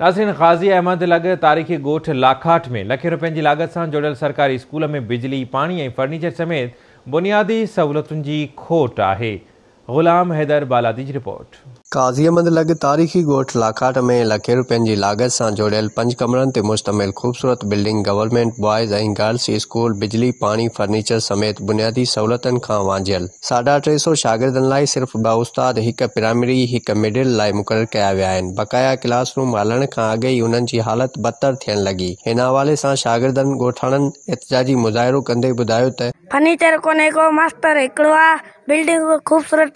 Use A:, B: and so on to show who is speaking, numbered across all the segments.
A: नासीन गाज़ी अहमद लॻ तारीख़ी गोठ लाखाट में लखे रुपियनि जी लागत सां जुड़ियल सरकारी स्कूल में बिजली पाणी ऐं फर्नीचर समेत बुनियादी सहूलियतुनि जी खोट आहे गुलाम हैदर बालादी जी रिपोर्ट काज़ी लग तारीख़ी ॻोठ लाखाट में लखे रुपयनि जी लागत सां जोड़ियल पंज कमरनि ते मुश्तमिल ख़ूबसूरत बिल्डिंग गवर्नमेंट बॉयज़ ऐं गर्ल्स स्कूल बिजली पाणी फर्नीचर समेत बुनियादी सहूलियतुनि खां वांझियल साढा टे सौ शागिर्दनि सिर्फ़ ॿ उस्ताद हिकु प्राइमरी हिकु मिडिल लाइ मुक़ररु कया विया बकाया क्लासरूम हलण खां अॻे ई उन्हनि हालत बदतर थियण लॻी हिन हवाले सां शागिर्दनि ॻोठाणनि एहतजाजी मुज़ाहिरो कंदे ॿुधायो त
B: फर्नीचर को मास्टर हिकिड़ो बिल्डिंग ख़ूबसूरत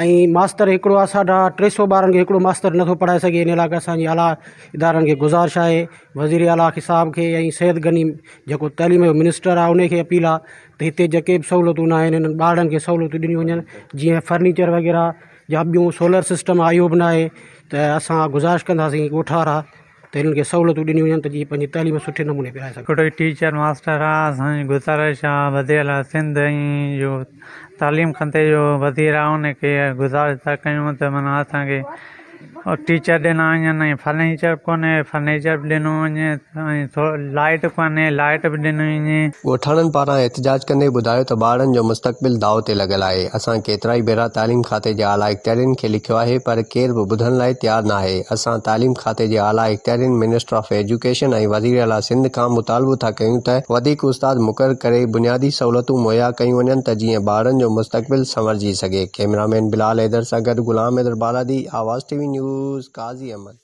C: ऐं मास्तर हिकिड़ो आहे साढा टे सौ ॿारनि खे हिकिड़ो मास्तर नथो पढ़ाए सघे इन लाइ असांजी आला इदारनि खे गुज़ारिश आहे वज़ीर आला खे साहब खे ऐं सैद गनी जेको तइलीम जो मिनिस्टर आहे उनखे अपील आहे त हिते जेके बि सहूलियतूं न आहिनि हिननि ॿारनि खे सहूलियतूं ॾिनियूं वञनि जीअं फर्नीचर वग़ैरह या ॿियूं सोलर सिस्टम आयो बि न आहे त असां गुज़ारिश कंदासीं ॻोठारा त हिननि खे सहुलियतूं ॾिनियूं वञनि त जीअं पंहिंजी तालीम सुठे नमूने पिया हिकिड़ो टीचर
D: मास्टर आहे असांजी गुज़ारिश आहे वधियल आहे सिंध ऐं जो तालीम कंदे जो वधीर आहे हुनखे गुज़ारिश था कयूं त माना असांखे और टीचर ॾिना वञनि ऐं फर्नीचर कोन्हे फर्नीचर बि ॾिनो वञे ऐं लाइट कोन्हे लाइट
A: बि ॾिनी वञे ॻोठाणनि पारां एहतजाज कंदे ॿुधायो त ॿारनि जो मुस्तक़बिल दाव ते लॻल आहे असां केतिरा ई भेरा तालीम खाते जे आला इख़्तियारियुनि खे लिखियो आहे पर केर बि ॿुधण लाइ तयारु न आहे असां तालीम खाते जे आला इख़्तियारियुनि मिनिस्टर ऑफ एजुकेशन ऐं वज़ीर अला सिंध खां मुतालबो था कयूं त वधीक उस्ताद मुक़ररु करे बुनियादी सहूलियतूं मुहैया कयूं वञनि त जीअं ॿारनि जो मुस्तक़बिल संवरजी सघे कैमरामैन बिलाल हैदर सां गॾु गुलाम हैदर बालादी आवाज़ टीवी News Ghaziabad